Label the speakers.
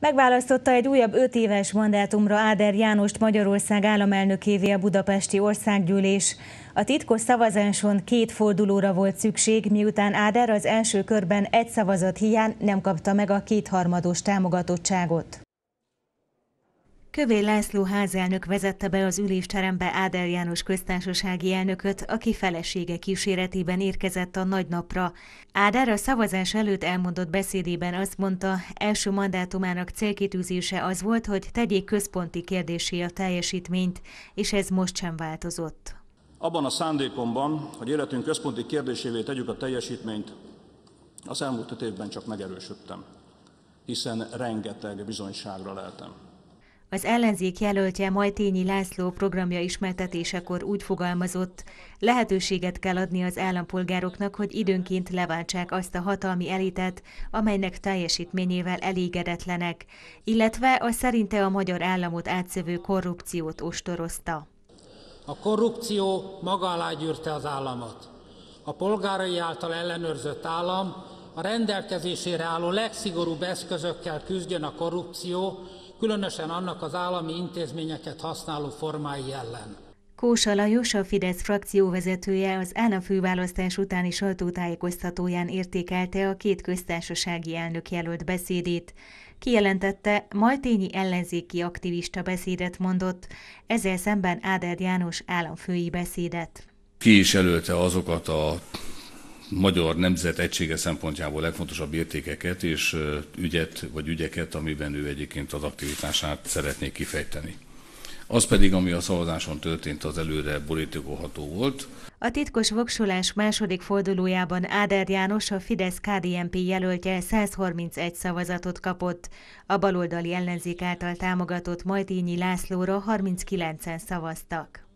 Speaker 1: Megválasztotta egy újabb öt éves mandátumra Áder Jánost Magyarország államelnökévé a budapesti országgyűlés. A titkos szavazáson két fordulóra volt szükség, miután Áder az első körben egy szavazat hiány nem kapta meg a kétharmados támogatottságot. Kövé László házelnök vezette be az ülésterembe Áder János köztársasági elnököt, aki felesége kíséretében érkezett a nagynapra. Áder a szavazás előtt elmondott beszédében azt mondta, első mandátumának célkitűzése az volt, hogy tegyék központi kérdésé a teljesítményt, és ez most sem változott.
Speaker 2: Abban a szándékomban, hogy életünk központi kérdésévé tegyük a teljesítményt, az elmúlt öt évben csak megerősödtem, hiszen rengeteg bizonyságra leltem.
Speaker 1: Az ellenzék jelöltje Majtényi László programja ismertetésekor úgy fogalmazott, lehetőséget kell adni az állampolgároknak, hogy időnként leváltsák azt a hatalmi elitet, amelynek teljesítményével elégedetlenek, illetve a szerinte a magyar államot átszövő korrupciót ostorozta.
Speaker 3: A korrupció maga alá gyűrte az államot. A polgárai által ellenőrzött állam a rendelkezésére álló legszigorúbb eszközökkel küzdjön a korrupció, különösen annak az állami intézményeket használó formái ellen.
Speaker 1: Kósa Lajos, a Fidesz frakcióvezetője az államfőválasztás utáni sajtótájékoztatóján értékelte a két köztársasági elnök jelölt beszédét. Kijelentette, Majtényi ellenzéki aktivista beszédet mondott, ezzel szemben Áder János államfői beszédet.
Speaker 2: Ki is előtte azokat a magyar nemzet egysége szempontjából legfontosabb értékeket és ügyet vagy ügyeket, amiben ő egyébként az aktivitását szeretné kifejteni. Az pedig, ami a szavazáson történt, az előre borítékolható volt.
Speaker 1: A titkos voksolás második fordulójában Áder János a fidesz KDNP jelöltje 131 szavazatot kapott, a baloldali ellenzék által támogatott Majtényi Lászlóra 39-en szavaztak.